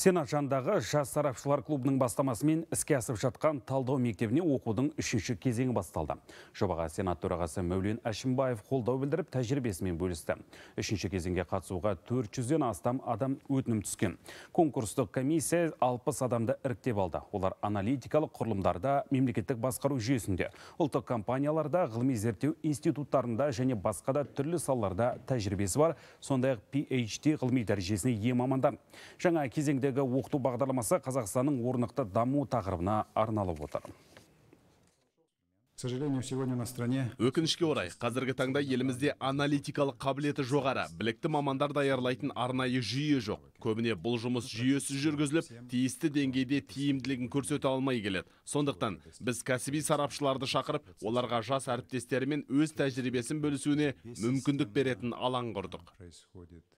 Сенат жандағы жас сарапшылар клубының бастамасымен іске асып жатқан талдау мектебіне оқудың үшінші кезеңі басталды. Жобаға Сенат төрағасы Мәулен Әшімбаев қолдау білдіріп тәжірибесімен бөлісті. Үшінші кезеңге қатысуға 400-ден астам адам өтінім түскен. Конкурстық комиссия 60 адамды іріктеп алды. Олар аналитикалық құрылымдарда, мемлекеттік басқару жүйесінде, ұлттық компанияларда, ғылыми зерттеу институттарында және басқа да түрлі салаларда тәжірибесі бар, сондай-ақ PhD ғылыми дәрежесіне ие мамандар. Жаңа кезеңде оқыту бағдарламасы Қазақстанның орнықты даму тақырыбына арналып отыр сожалению, сегодня на стране... Өкінішке орай, қазіргі таңда елімізде аналитикалық қабілеті жоғары, білікті мамандар даярлайтын арнайы жүйе жоқ. Көбіне бұл жұмыс жүйесі жүргізіліп, тиісті деңгейде тиімділігін көрсете алмай келеді. Сондықтан біз кәсіби сарапшыларды шақырып, оларға жас әріптестерімен өз тәжірибесін бөлісуіне мүмкіндік беретін алаң құрдық.